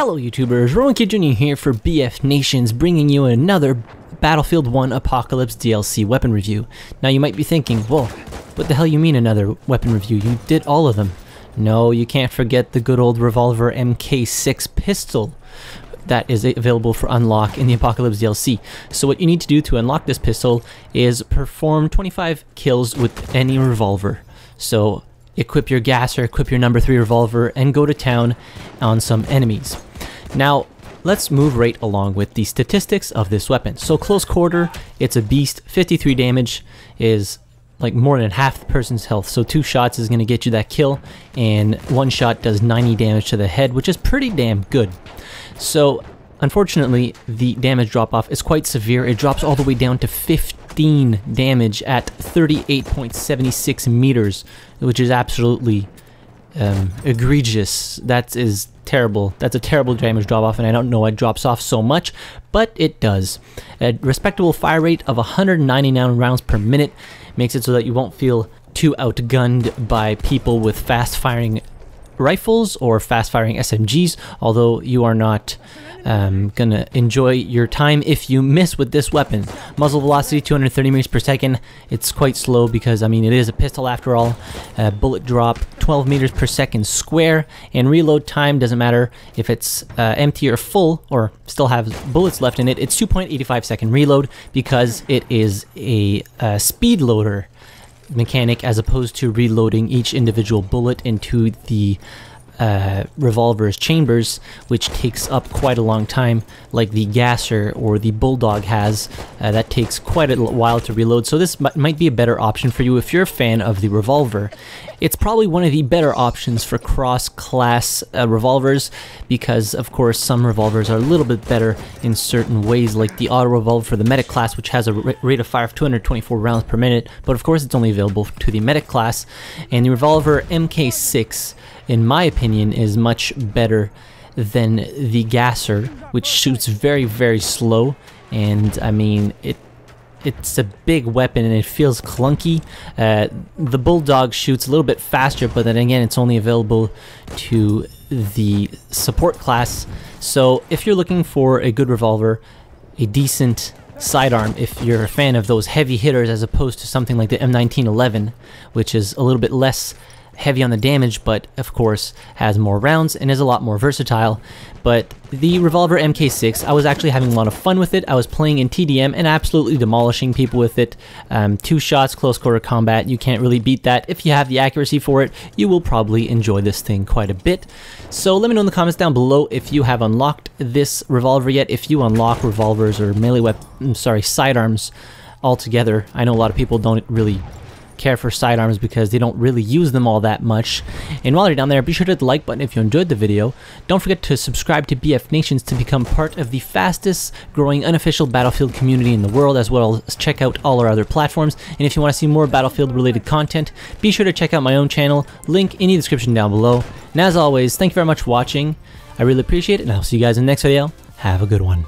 Hello YouTubers, Rowan Kid Jr. here for BF Nations, bringing you another Battlefield 1 Apocalypse DLC weapon review. Now you might be thinking, "Well, what the hell you mean another weapon review? You did all of them. No, you can't forget the good old revolver MK6 pistol that is available for unlock in the Apocalypse DLC. So what you need to do to unlock this pistol is perform 25 kills with any revolver. So equip your gasser, equip your number 3 revolver, and go to town on some enemies. Now, let's move right along with the statistics of this weapon. So close quarter, it's a beast, 53 damage is like more than half the person's health. So two shots is going to get you that kill, and one shot does 90 damage to the head, which is pretty damn good. So unfortunately, the damage drop-off is quite severe. It drops all the way down to 15 damage at 38.76 meters, which is absolutely um, egregious. That is terrible. That's a terrible damage drop off, and I don't know why it drops off so much, but it does. A respectable fire rate of 199 rounds per minute makes it so that you won't feel too outgunned by people with fast firing rifles or fast firing SMGs, although you are not um, gonna enjoy your time if you miss with this weapon. Muzzle velocity 230 meters per second. It's quite slow because I mean it is a pistol after all. Uh, bullet drop 12 meters per second square, and reload time doesn't matter if it's uh, empty or full or still have bullets left in it. It's 2.85 second reload because it is a, a uh, speed loader mechanic as opposed to reloading each individual bullet into the uh, revolver's chambers, which takes up quite a long time, like the gasser or the bulldog has. Uh, that takes quite a while to reload, so this might be a better option for you if you're a fan of the revolver. It's probably one of the better options for cross-class uh, revolvers, because of course some revolvers are a little bit better in certain ways, like the auto revolver for the medic class, which has a rate of fire of 224 rounds per minute, but of course it's only available to the medic class, and the revolver MK6 in my opinion, is much better than the gasser, which shoots very, very slow. And I mean, it it's a big weapon and it feels clunky. Uh, the Bulldog shoots a little bit faster, but then again, it's only available to the support class. So if you're looking for a good revolver, a decent sidearm if you're a fan of those heavy hitters as opposed to something like the M1911, which is a little bit less heavy on the damage, but of course has more rounds and is a lot more versatile. But the Revolver MK6, I was actually having a lot of fun with it. I was playing in TDM and absolutely demolishing people with it. Um, two shots, close quarter combat, you can't really beat that. If you have the accuracy for it, you will probably enjoy this thing quite a bit. So let me know in the comments down below if you have unlocked this Revolver yet, if you unlock Revolvers or melee weapons, sorry, sidearms altogether. I know a lot of people don't really care for sidearms because they don't really use them all that much. And while you're down there, be sure to hit the like button if you enjoyed the video. Don't forget to subscribe to BF Nations to become part of the fastest growing unofficial Battlefield community in the world, as well as check out all our other platforms. And if you want to see more Battlefield related content, be sure to check out my own channel, link in the description down below. And as always, thank you very much for watching. I really appreciate it, and I'll see you guys in the next video. Have a good one.